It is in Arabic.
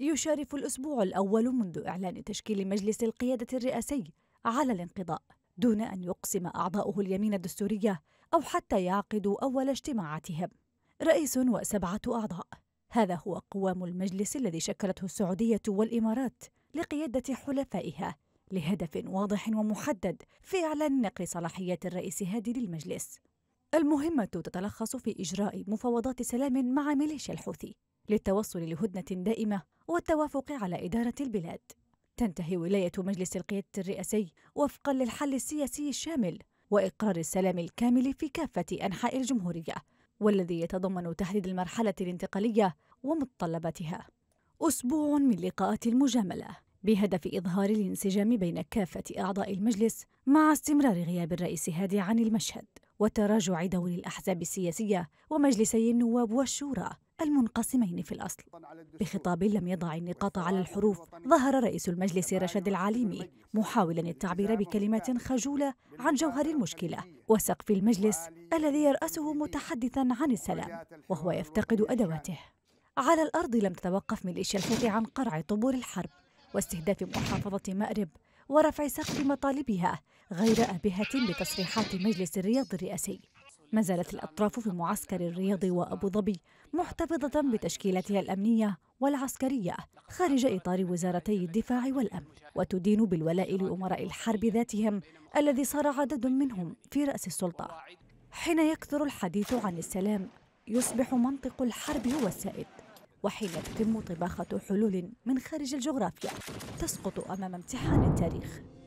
يشارف الأسبوع الأول منذ إعلان تشكيل مجلس القيادة الرئاسي على الانقضاء دون أن يقسم أعضاؤه اليمين الدستورية أو حتى يعقدوا أول اجتماعاتهم رئيس وسبعة أعضاء هذا هو قوام المجلس الذي شكلته السعودية والإمارات لقيادة حلفائها لهدف واضح ومحدد في إعلان نقل صلاحيات الرئيس هادي للمجلس المهمة تتلخص في إجراء مفاوضات سلام مع ميليشيا الحوثي للتوصل لهدنة دائمة والتوافق على إدارة البلاد. تنتهي ولاية مجلس القيادة الرئاسي وفقا للحل السياسي الشامل وإقرار السلام الكامل في كافة أنحاء الجمهورية، والذي يتضمن تحديد المرحلة الانتقالية ومتطلباتها. أسبوع من لقاءات المجاملة بهدف إظهار الانسجام بين كافة أعضاء المجلس مع استمرار غياب الرئيس هادي عن المشهد وتراجع دور الأحزاب السياسية ومجلسي النواب والشورى المنقسمين في الأصل بخطاب لم يضع النقاط على الحروف ظهر رئيس المجلس رشد العليمي محاولا التعبير بكلمات خجولة عن جوهر المشكلة وسقف المجلس الذي يرأسه متحدثا عن السلام وهو يفتقد أدواته على الأرض لم تتوقف ميليشيا عن قرع طبول الحرب واستهداف محافظة مأرب ورفع سقف مطالبها غير آبهة بتصريحات مجلس الرياض الرئاسي ما زالت الأطراف في معسكر الرياض وأبو ظبي محتفظة بتشكيلتها الأمنية والعسكرية خارج إطار وزارتي الدفاع والأمن وتدين بالولاء لأمراء الحرب ذاتهم الذي صار عدد منهم في رأس السلطة حين يكثر الحديث عن السلام يصبح منطق الحرب هو السائد وحين تتم طباخة حلول من خارج الجغرافيا تسقط أمام امتحان التاريخ